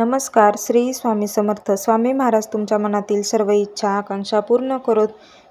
नमस्कार श्री स्वामी समर्थ स्वामी महाराज तुमच्या मनातील सर्व इच्छा आकांक्षा पूर्ण करत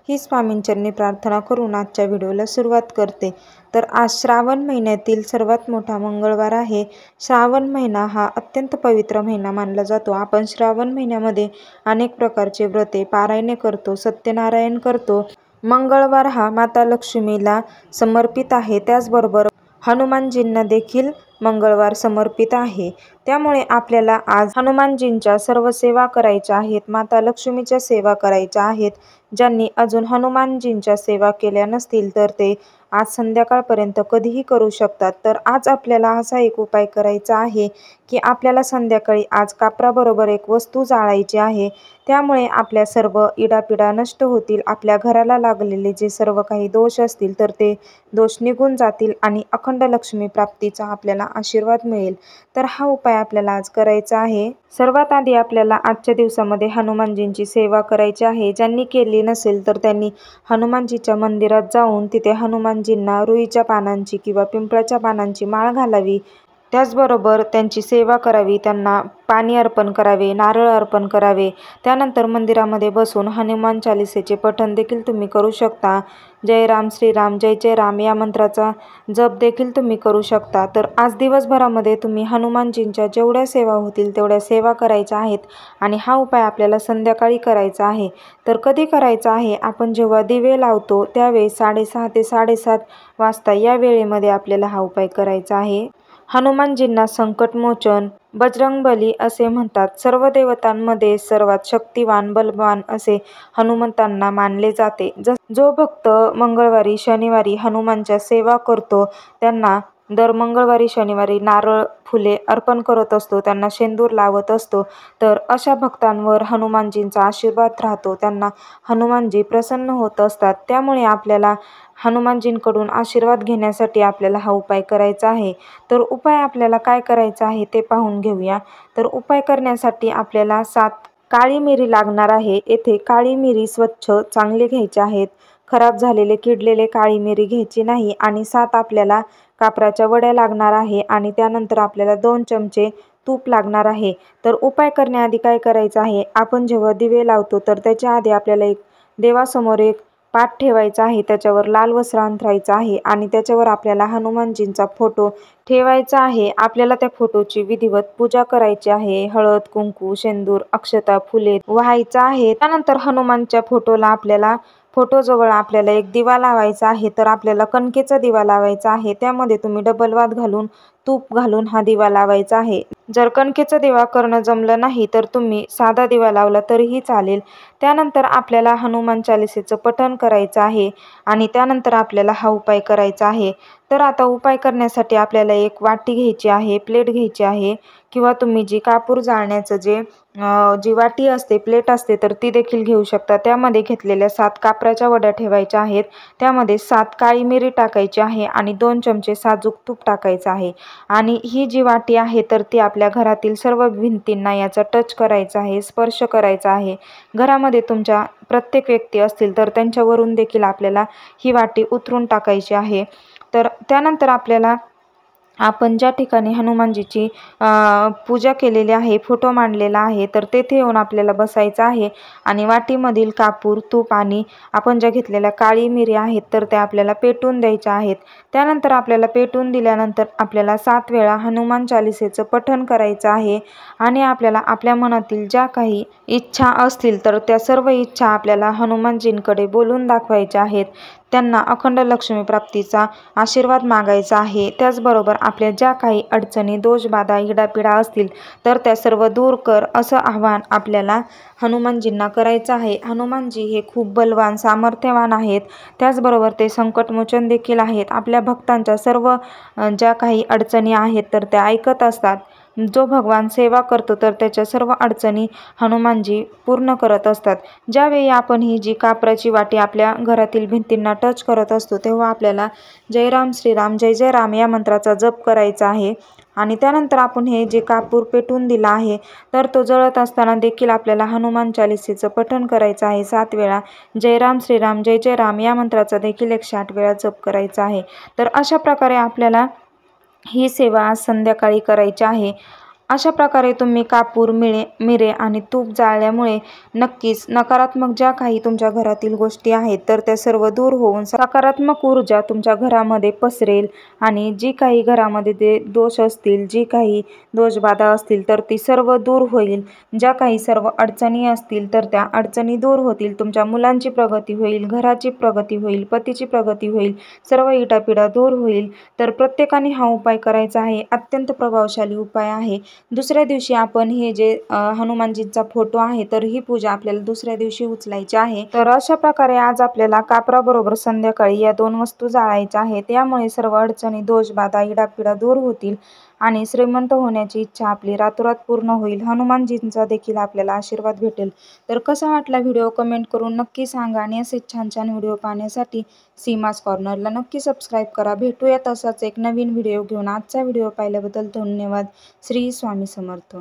ही स्वामींचरणी प्रार्थना करून आजच्या व्हिडिओला सुरुवात करते तर आज श्रावण महिन्यातील सर्वात मोठा मंगळवार आहे श्रावण महिना हा अत्यंत पवित्र महिना मानला जातो आपण श्रावण महिन्यामध्ये अनेक प्रकारचे व्रते पारायणे करतो सत्यनारायण करतो मंगळवार हा माता लक्ष्मीला समर्पित आहे त्याचबरोबर हनुमानजींना देखील मंगळवार समर्पित आहे त्यामुळे आपल्याला आज हनुमानजींच्या सर्व सेवा करायच्या आहेत माता लक्ष्मीच्या सेवा करायच्या आहेत ज्यांनी अजून हनुमानजींच्या सेवा केल्या नसतील तर ते आज संध्याकाळपर्यंत कधीही करू शकतात तर आज आपल्याला असा एक उपाय करायचा आहे की आपल्याला संध्याकाळी आज कापराबरोबर एक वस्तू जाळायची आहे त्यामुळे आपल्या सर्व इडापिडा नष्ट होतील आपल्या घराला लागलेले जे सर्व काही दोष असतील तर ते दोष निघून जातील आणि अखंड लक्ष्मी प्राप्तीचा आपल्याला आशीर्वाद मिळेल तर हा उपाय आपल्याला आज करायचा आहे सर्वात आधी आपल्याला आजच्या दिवसामध्ये हनुमानजींची सेवा करायची आहे ज्यांनी केली नसेल तर त्यांनी हनुमानजीच्या मंदिरात जाऊन तिथे हनुमानजींना रुईच्या पानांची किंवा पिंपळाच्या पानांची माळ घालावी त्याचबरोबर त्यांची सेवा करावी त्यांना पाणी अर्पण करावे नारळ अर्पण करावे त्यानंतर मंदिरामध्ये बसून हनुमान चालिसेचे पठण देखील तुम्ही करू शकता जय राम श्रीराम जय जय राम या मंत्राचा जप देखील तुम्ही करू शकता तर आज दिवसभरामध्ये तुम्ही हनुमानजींच्या जेवढ्या सेवा होतील तेवढ्या सेवा करायच्या आहेत आणि हा उपाय आपल्याला संध्याकाळी करायचा आहे तर कधी करायचा आहे आपण जेव्हा दिवे लावतो त्यावेळी साडेसहा ते साडेसात वाजता या वेळेमध्ये आपल्याला हा उपाय करायचा आहे हनुमानजींना संकटमोचन बजरंगबली असे म्हणतात सर्व देवतांमध्ये सर्वात शक्तिवान बलवान असे हनुमंतांना मानले जाते जो भक्त मंगळवारी शनिवारी हनुमानच्या सेवा करतो त्यांना दर मंगळवारी शनिवारी नारळ फुले अर्पण करत असतो त्यांना शेंदूर लावत असतो तर अशा भक्तांवर हनुमानजींचा आशीर्वाद राहतो त्यांना हनुमानजी प्रसन्न होत असतात त्यामुळे आपल्याला हनुमानजींकडून आशीर्वाद घेण्यासाठी आपल्याला हा उपाय करायचा आहे तर उपाय आपल्याला काय करायचा आहे ते पाहून घेऊया तर उपाय करण्यासाठी आपल्याला सात काळी मिरी लागणार आहे येथे काळी मिरी स्वच्छ चांगली घ्यायचे आहेत खराब झालेले किडलेले काळी मिरी घ्यायची नाही आणि सात आपल्याला कापराच्या वड्या लागणार आहे आणि त्यानंतर आपल्याला दोन चमचे तूप लागणार आहे तर उपाय करण्याआधी काय करायचं आहे आपण जेव्हा दिवे लावतो तर त्याच्या आधी आपल्याला एक देवासमोर एक पाठ ठेवायचा आहे त्याच्यावर लाल वस्त्र अंथरायचं आहे आणि त्याच्यावर आपल्याला हनुमानजींचा फोटो ठेवायचा आहे आपल्याला त्या फोटोची विधिवत पूजा करायची आहे हळद कुंकू शेंदूर अक्षता फुले व्हायचं आहे त्यानंतर हनुमानच्या फोटोला आपल्याला फोटोजवळ आपल्याला एक दिवा लावायचा आहे तर आपल्याला कणकेचा दिवा लावायचा आहे त्यामध्ये तुम्ही डबल वाद घालून तूप घालून हा दिवा लावायचा आहे जर कणकेचा दिवा करणं जमलं नाही तर तुम्ही साधा दिवा लावला तरीही चालेल त्यानंतर आपल्याला हनुमान चालिसेचं पठण करायचं आहे आणि त्यानंतर आपल्याला हा उपाय करायचा आहे तर आता उपाय करण्यासाठी आपल्याला एक वाटी घ्यायची आहे प्लेट घ्यायची आहे किंवा तुम्ही जी कापूर जाळण्याचं जे जी वाटी असते प्लेट असते तर ती देखील घेऊ शकता त्यामध्ये घेतलेल्या सात कापराच्या वड्या ठेवायच्या आहेत त्यामध्ये सात काळी मिरी टाकायची आहे आणि दोन चमचे साजूक तूप टाकायचं आहे आणि ही जी वाटी आहे तर ती आपल्या घरातील सर्व भिंतींना याचा टच करायचा आहे स्पर्श करायचा आहे घरामध्ये तुमच्या प्रत्येक व्यक्ती असतील तर त्यांच्यावरून देखील आपल्याला ही वाटी उतरून टाकायची आहे तर त्यानंतर आपल्याला आपण ज्या ठिकाणी हनुमानजीची पूजा केलेली आहे फोटो मांडलेला आहे तर तेथे येऊन आपल्याला बसायचं आहे आणि वाटीमधील कापूर तूप आणि आपण ज्या घेतलेल्या काळी मिरी आहेत तर त्या आपल्याला पेटून द्यायच्या आहेत त्यानंतर आपल्याला पेटून दिल्यानंतर आपल्याला सात वेळा हनुमान चालिसेचं पठण करायचं आहे आणि आपल्याला आपल्या मनातील ज्या काही इच्छा असतील तर त्या सर्व इच्छा आपल्याला हनुमानजींकडे बोलून दाखवायच्या आहेत त्यांना अखंड लक्ष्मी प्राप्तीचा आशीर्वाद मागायचा आहे त्याचबरोबर आपल्या ज्या काही अडचणी दोषबाधा इडापिडा असतील तर त्या सर्व दूर कर असं आव्हान आपल्याला हनुमानजींना करायचं आहे हनुमानजी हे खूप बलवान सामर्थ्यवान आहेत त्याचबरोबर ते संकटमोचन देखील आहेत आपल्या भक्तांच्या सर्व ज्या काही अडचणी आहेत तर त्या ऐकत असतात जो भगवान सेवा करतो तर त्याच्या सर्व अडचणी हनुमानजी पूर्ण करत असतात ज्यावेळी आपण ही जी कापराची वाटी आपल्या घरातील भिंतींना टच करत असतो तेव्हा आपल्याला जयराम श्रीराम जय जय राम या मंत्राचा जप करायचा आहे आणि त्यानंतर आपण हे जे कापूर पेटून दिला आहे तर तो जळत असताना देखील आपल्याला हनुमान चालिसेचं पठण करायचं आहे सात वेळा जयराम श्रीराम जय जय राम या मंत्राचा देखील एकशे आठ वेळा जप करायचा आहे तर अशा प्रकारे आपल्याला ही सेवा आज संध्याकाळी करायची आहे अशा प्रकारे तुम्ही कापूर मिळे मिरे आणि तूप जाळल्यामुळे नक्कीच नकारात्मक ज्या काही तुमच्या घरातील गोष्टी आहेत तर त्या सर्व दूर होऊन सकारात्मक ऊर्जा तुमच्या घरामध्ये पसरेल आणि जी काही घरामध्ये ते दोष असतील जी काही दोषबाधा असतील तर ती सर्व दूर होईल ज्या काही सर्व अडचणी असतील तर त्या अडचणी दूर होतील तुमच्या मुलांची प्रगती होईल घराची प्रगती होईल पतीची प्रगती होईल सर्व इटापिडा दूर होईल तर प्रत्येकाने हा उपाय करायचा आहे अत्यंत प्रभावशाली उपाय आहे दुसऱ्या दिवशी आपण हे जे हनुमानजींचा फोटो आहे तर ही पूजा आपल्याला दुसऱ्या दिवशी उचलायची आहे तर अशा प्रकारे आज आपल्याला कापराबरोबर संध्याकाळी या दोन वस्तू जाळायच्या आहेत त्यामुळे सर्व अडचणी दोष बाधा इडापिडा दूर होतील आणि श्रीमंत होण्याची इच्छा आपली रातोरात पूर्ण होईल हनुमानजींचा देखील आपल्याला आशीर्वाद भेटेल तर कसा वाटला व्हिडिओ कमेंट करून नक्की सांगा आणि असे छान छान व्हिडिओ पाहण्यासाठी सीमास कॉर्नरला नक्की सबस्क्राईब करा भेटूया तसाच एक नवीन व्हिडिओ घेऊन आजचा व्हिडिओ पाहिल्याबद्दल धन्यवाद श्री स्वामी समर्थ